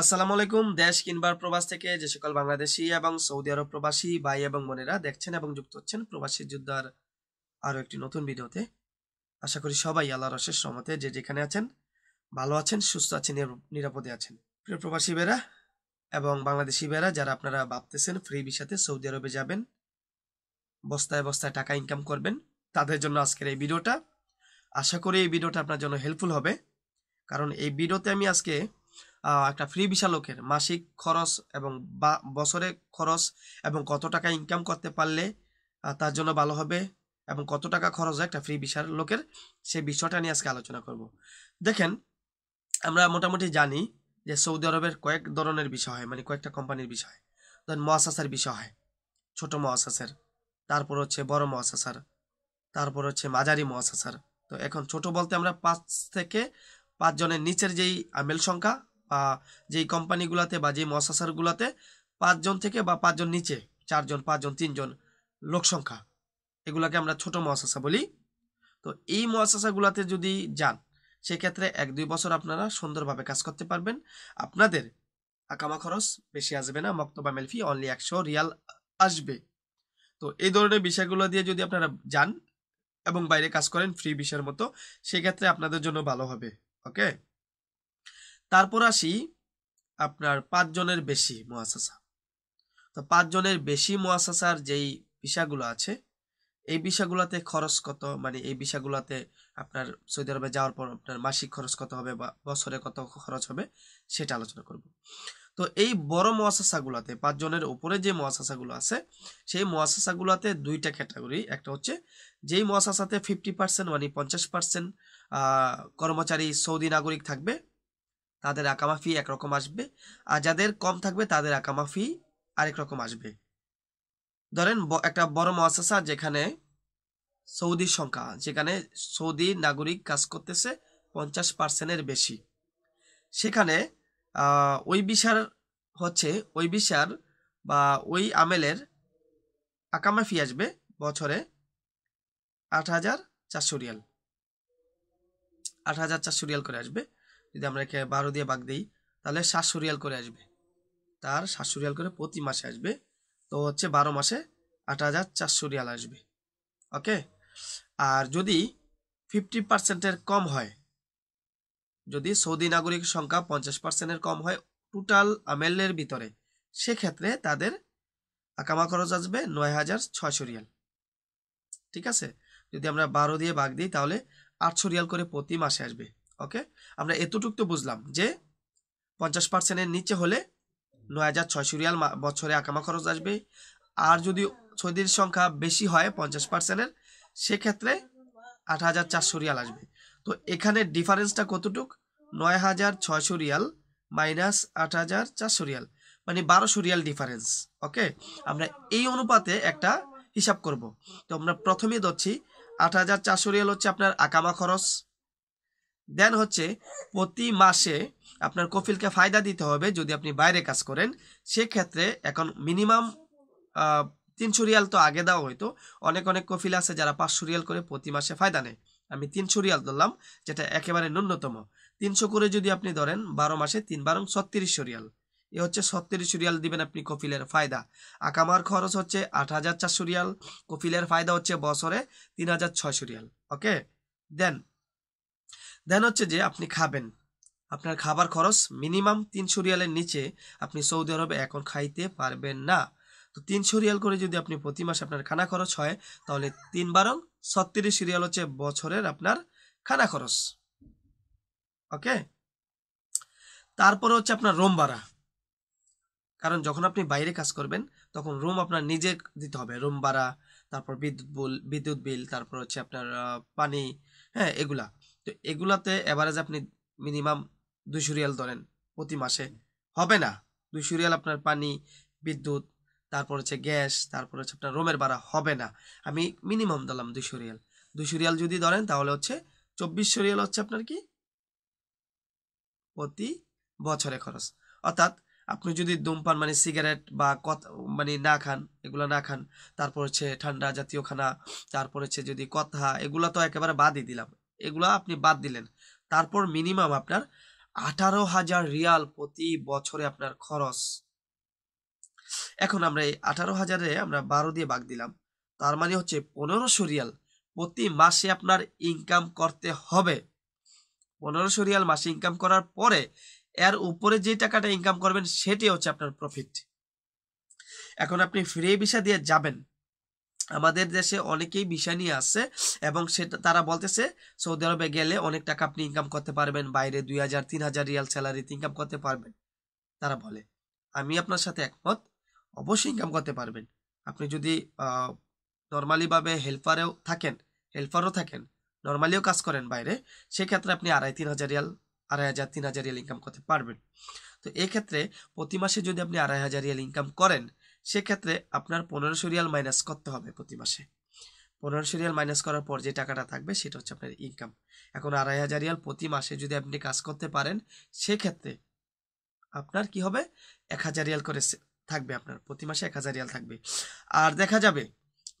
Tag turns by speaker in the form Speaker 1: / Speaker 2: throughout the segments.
Speaker 1: আসসালামু আলাইকুম দেশ কিনবার প্রবাস থেকে যে সকল বাংলাদেশি এবং সৌদি আরব প্রবাসী ভাই এবং বোনেরা দেখছেন এবং যুক্ত হচ্ছেন প্রবাসী যুদ্ধার আরও একটি নতুন ভিডিওতে আশা করি সবাই আল্লাহর রসের সমতে যে যেখানে আছেন ভালো আছেন সুস্থ আছেন নিরাপদে আছেন প্রিয় প্রবাসী বেরা এবং বাংলাদেশি বেরা যারা আপনারা ভাবতেছেন ফ্রি বিশাতে সৌদি আরবে যাবেন বস্তায় বস্তায় টাকা ইনকাম করবেন তাদের জন্য আজকের এই ভিডিওটা আশা করি এই ভিডিওটা আপনার জন্য হেল্পফুল হবে কারণ এই ভিডিওতে আমি আজকে একটা ফ্রি ভিসা লোকের মাসিক খরচ এবং বছরে খরচ এবং কত টাকা ইনকাম করতে পারলে তার জন্য ভালো হবে এবং কত টাকা খরচ হয় একটা ফ্রি ভিসার লোকের সেই বিষয়টা নিয়ে আজকে আলোচনা করব দেখেন আমরা মোটামুটি জানি যে সৌদি আরবের কয়েক ধরনের বিষয় হয় মানে কয়েকটা কোম্পানির বিষয় ধরেন মহাশাসের বিষয় হয় ছোটো মহাশাসের তারপর হচ্ছে বড় মহাশাসার তারপর হচ্ছে মাঝারি মহাশাসার তো এখন ছোট বলতে আমরা পাঁচ থেকে পাঁচজনের নিচের যেই আমেল সংখ্যা যেই কোম্পানিগুলোতে বা যেই মশাসারগুলোতে পাঁচজন থেকে বা পাঁচজন নিচে চারজন পাঁচজন তিনজন লোক সংখ্যা এগুলাকে আমরা ছোট মহাশাসা বলি তো এই মহাশাসাগুলোতে যদি যান সেক্ষেত্রে এক দুই বছর আপনারা সুন্দরভাবে কাজ করতে পারবেন আপনাদের আকামা খরচ বেশি আসবে না মক্তবা মেলফি অনলি একশো রিয়াল আসবে তো এই ধরনের বিষয়গুলো দিয়ে যদি আপনারা যান এবং বাইরে কাজ করেন ফ্রি বিষয়ের মতো সেক্ষেত্রে আপনাদের জন্য ভালো হবে ওকে তারপর আসি আপনার পাঁচজনের বেশি মহাসাসা তো পাঁচজনের বেশি মহাসাসার যেই বিষয়গুলো আছে এই বিষয়গুলোতে খরচ কত মানে এই বিষয়গুলোতে আপনার সৌদি আরবে যাওয়ার পর আপনার মাসিক খরচ কত হবে বা বছরে কত খরচ হবে সেটা আলোচনা করব তো এই বড় মহাসাসাগুলোতে পাঁচজনের উপরে যে মহাসাসাগুলো আছে সেই মহাসাসাগুলোতে দুইটা ক্যাটাগরি একটা হচ্ছে যেই মহাসাসাতে ফিফটি পার্সেন্ট মানে পঞ্চাশ পার্সেন্ট কর্মচারী সৌদি নাগরিক থাকবে তাদের আঁকামা ফি একরকম আসবে আর যাদের কম থাকবে তাদের আঁকামা ফি আরেক রকম আসবে ধরেন একটা বড় মহাসাসা যেখানে সৌদির সংখ্যা যেখানে সৌদি নাগরিক কাজ করতেছে পঞ্চাশ পার্সেন্টের বেশি সেখানে ওই বিষার হচ্ছে ওই বিষার বা ওই আমেলের আকামা ফি আসবে বছরে আট হাজার চারশো রিয়াল আট হাজার চারশো রিয়াল করে আসবে যদি আমরা একে বারো দিয়ে বাঘ দিই তাহলে শাশুড়িয়াল করে আসবে তার শাশুড়িয়াল করে প্রতি মাসে আসবে তো হচ্ছে বারো মাসে আট হাজার চারশো রিয়াল আসবে ওকে আর যদি ফিফটি পার্সেন্টের কম হয় যদি সৌদি নাগরিক সংখ্যা পঞ্চাশ পার্সেন্টের কম হয় টোটাল আমেলের ভিতরে সেক্ষেত্রে তাদের আকামা খরচ আসবে নয় হাজার ছয়শো রিয়াল ঠিক আছে যদি আমরা বারো দিয়ে বাঘ দিই তাহলে আটশো রিয়াল করে প্রতি মাসে আসবে ওকে আমরা এতটুক তো বুঝলাম যে পঞ্চাশ পার্সেন্টের নিচে হলে নয় হাজার ছয়শো রিয়াল বছরে আকামা খরচ আসবে আর যদি সৌদির সংখ্যা বেশি হয় পঞ্চাশ পার্সেন্টের সেক্ষেত্রে আট হাজার চারশো রিয়াল আসবে তো এখানে ডিফারেন্সটা কতটুক নয় হাজার ছয়শো রিয়াল মাইনাস আট হাজার চারশো রিয়াল মানে বারোশো রিয়াল ডিফারেন্স ওকে আমরা এই অনুপাতে একটা হিসাব করব তো আমরা প্রথমে ধরছি আট হাজার চারশো রিয়াল হচ্ছে আপনার আকামা খরচ দেন হচ্ছে প্রতি মাসে আপনার কফিলকে ফায়দা দিতে হবে যদি আপনি বাইরে কাজ করেন সেক্ষেত্রে এখন মিনিমাম তিনশো রিয়াল তো আগে দেওয়া হয়তো অনেক অনেক কফিল আছে যারা পাঁচশো রিয়াল করে প্রতি মাসে ফায়দা নেয় আমি তিনশো রিয়াল ধরলাম যেটা একেবারে ন্যূনতম তিনশো করে যদি আপনি ধরেন বারো মাসে তিন বারং ছত্রিশশো রিয়াল এ হচ্ছে ছত্রিশশো রিয়াল দিবেন আপনি কফিলের ফায়দা আকামার খরচ হচ্ছে আট হাজার চারশো রিয়াল কফিলের ফায়দা হচ্ছে বছরে তিন হাজার ছয়শো রিয়াল ওকে দেন দেন হচ্ছে যে আপনি খাবেন আপনার খাবার খরচ মিনিমাম তিনশো রিয়ালের নিচে আপনি সৌদি আরবে এখন খাইতে পারবেন না তো তিনশো রিয়াল করে যদি আপনি প্রতি মাসে আপনার খানা খরচ হয় তাহলে তিন বারং ছত্রিশ রিয়াল হচ্ছে বছরের আপনার খানা খরচ ওকে তারপরে হচ্ছে আপনার রোম ভাড়া কারণ যখন আপনি বাইরে কাজ করবেন তখন রুম আপনার নিজে দিতে হবে রুম ভাড়া তারপর বিদ্যুৎ বিল বিদ্যুৎ বিল তারপর হচ্ছে আপনার পানি হ্যাঁ এগুলা তো এগুলাতে অ্যাভারেজ আপনি মিনিমাম দুইশো রিয়াল ধরেন প্রতি মাসে হবে না দুইশো রিয়াল আপনার পানি বিদ্যুৎ তারপর হচ্ছে গ্যাস তারপর হচ্ছে আপনার রোমের ভাড়া হবে না আমি মিনিমাম দিলাম দুইশো রিয়াল দুইশো রিয়াল যদি ধরেন তাহলে হচ্ছে চব্বিশশো রিয়াল হচ্ছে আপনার কি প্রতি বছরে খরচ অর্থাৎ আপনি যদি ধূমপান মানে সিগারেট বা কথা মানে না খান এগুলো না খান তারপর হচ্ছে ঠান্ডা জাতীয় খানা তারপর হচ্ছে যদি কথা এগুলো তো একেবারে বাদই দিলাম এগুলো আপনি বাদ দিলেন তারপর মিনিমাম আপনার আঠারো হাজার রিয়াল প্রতি বছরে আপনার খরচ এখন আমরা এই আঠারো হাজারে আমরা বারো দিয়ে ভাগ দিলাম তার মানে হচ্ছে পনেরোশো রিয়াল প্রতি মাসে আপনার ইনকাম করতে হবে পনেরোশো রিয়াল মাসে ইনকাম করার পরে এর উপরে যে টাকাটা ইনকাম করবেন সেটি হচ্ছে আপনার প্রফিট এখন আপনি ফ্রি ভিসা দিয়ে যাবেন আমাদের দেশে অনেকেই ভিসা নিয়ে আসছে এবং সেটা তারা বলতেছে সৌদি আরবে গেলে অনেক টাকা আপনি ইনকাম করতে পারবেন বাইরে দুই হাজার তিন হাজার রিয়াল স্যালারিতে ইনকাম করতে পারবেন তারা বলে আমি আপনার সাথে একমত অবশ্যই ইনকাম করতে পারবেন আপনি যদি নর্মালিভাবে হেল্পারেও থাকেন হেল্পারও থাকেন নর্মালিও কাজ করেন বাইরে সেক্ষেত্রে আপনি আড়াই তিন হাজার রিয়াল আড়াই হাজার তিন হাজার রিয়াল ইনকাম করতে পারবেন তো এক্ষেত্রে প্রতি মাসে যদি আপনি আড়াই হাজার রিয়াল ইনকাম করেন সেক্ষেত্রে আপনার পনেরোশো রিয়াল মাইনাস করতে হবে প্রতি মাসে পনেরোশো রিয়াল মাইনাস করার পর যে টাকাটা থাকবে সেটা হচ্ছে আপনার ইনকাম এখন আড়াই হাজার রিয়াল প্রতি মাসে যদি আপনি কাজ করতে পারেন সেক্ষেত্রে আপনার কি হবে এক হাজার রিয়াল করে থাকবে আপনার প্রতি মাসে এক হাজার রিয়াল থাকবে আর দেখা যাবে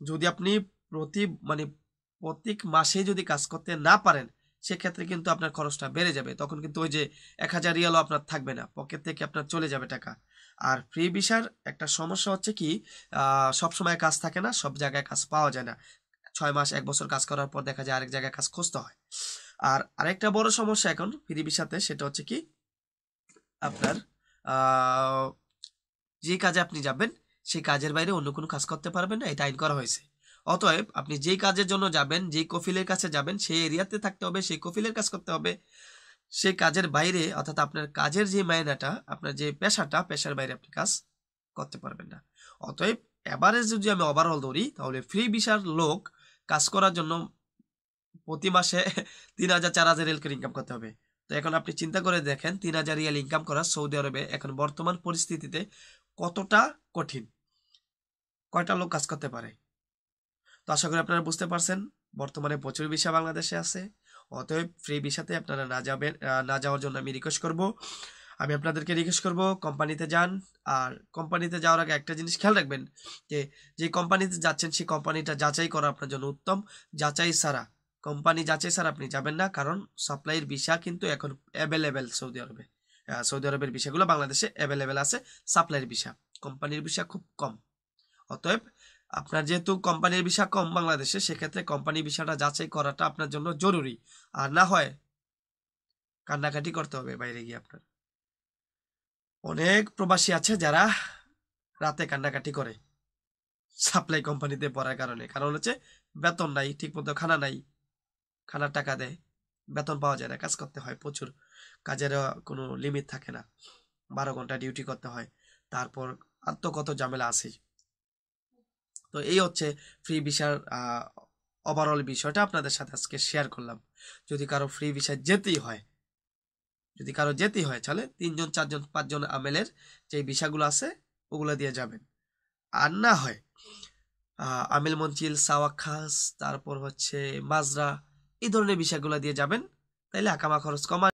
Speaker 1: যদি আপনি প্রতি মানে প্রত্যেক মাসে যদি কাজ করতে না পারেন সেক্ষেত্রে কিন্তু আপনার খরচটা বেড়ে যাবে তখন কিন্তু ওই যে এক হাজার রিয়ালও আপনার থাকবে না পকেট থেকে আপনার চলে যাবে টাকা আর ফ্রি ভিসার একটা সমস্যা হচ্ছে কি সব সময় কাজ থাকে না সব জায়গায় কাজ পাওয়া যায় না ছয় মাস এক বছর কাজ করার পর দেখা যায় আরেক জায়গায় কাজ খুঁজতে হয় আর আরেকটা বড় সমস্যা এখন ফ্রি ভিসাতে সেটা হচ্ছে কি আপনার যে কাজে আপনি যাবেন সেই কাজের বাইরে অন্য কোনো কাজ করতে পারবেন না এটা আইন করা হয়েছে অতএব আপনি যেই কাজের জন্য যাবেন যেই কফিলের কাছে যাবেন সেই এরিয়াতে থাকতে হবে সেই কফিলের কাজ করতে হবে সে কাজের বাইরে অর্থাৎ আপনার কাজের যে মায়নাটা আপনার যে পেশাটা পেশার বাইরে আপনি কাজ করতে পারবেন না অতএব অ্যাভারেজ যদি আমি ওভারঅল ধরি তাহলে ফ্রি ভিসার লোক কাজ করার জন্য প্রতি মাসে তিন হাজার চার হাজার রিয়াল করে ইনকাম করতে হবে তো এখন আপনি চিন্তা করে দেখেন তিন হাজার রিয়েল ইনকাম করা সৌদি আরবে এখন বর্তমান পরিস্থিতিতে কতটা কঠিন কয়টা লোক কাজ করতে পারে তো আশা করি আপনারা বুঝতে পারছেন বর্তমানে প্রচুর বিষয় বাংলাদেশে আছে অতএব ফ্রি ভিসাতে আপনারা না যাবেন না যাওয়ার জন্য আমি রিকোয়েস্ট করব আমি আপনাদেরকে রিকোয়েস্ট করব কোম্পানিতে যান আর কোম্পানিতে যাওয়ার আগে একটা জিনিস খেয়াল রাখবেন যে যে কোম্পানিতে যাচ্ছেন সেই কোম্পানিটা যাচাই করা আপনার জন্য উত্তম যাচাই ছাড়া কোম্পানি যাচাই ছাড়া আপনি যাবেন না কারণ সাপ্লাইয়ের ভিসা কিন্তু এখন অ্যাভেলেবেল সৌদি আরবে সৌদি আরবের ভিসাগুলো বাংলাদেশে অ্যাভেলেবেল আছে সাপ্লাইয়ের ভিসা কোম্পানির ভিসা খুব কম অতএব আপনার যেহেতু কোম্পানির ভিসা কম বাংলাদেশে সেক্ষেত্রে কোম্পানি ভিসাটা যাচাই করাটা আপনার জন্য জরুরি আর না হয় কান্নাকাটি করতে হবে বাইরে গিয়ে আপনার অনেক প্রবাসী আছে যারা রাতে কান্নাকাটি করে সাপ্লাই কোম্পানিতে পড়ার কারণে কারণ হচ্ছে বেতন নাই ঠিকমতো খানা নাই খানার টাকা দেয় বেতন পাওয়া যায় না কাজ করতে হয় প্রচুর কাজের কোনো লিমিট থাকে না বারো ঘন্টা ডিউটি করতে হয় তারপর আর তো কত ঝামেলা আছেই তো এই হচ্ছে ফ্রি ভিসার ওভারঅল বিষয়টা আপনাদের সাথে আজকে শেয়ার করলাম যদি কারো ফ্রি ভিসা যেতেই হয় যদি কারো যেতেই হয় তাহলে তিনজন চারজন পাঁচজন আমেলের যে ভিসাগুলো আছে ওগুলো দিয়ে যাবেন আর না হয় আমেল মঞ্চিল সাওয়াখাস তারপর হচ্ছে মাজরা এই ধরনের ভিসাগুলো দিয়ে যাবেন তাইলে আকামা খরচ কমা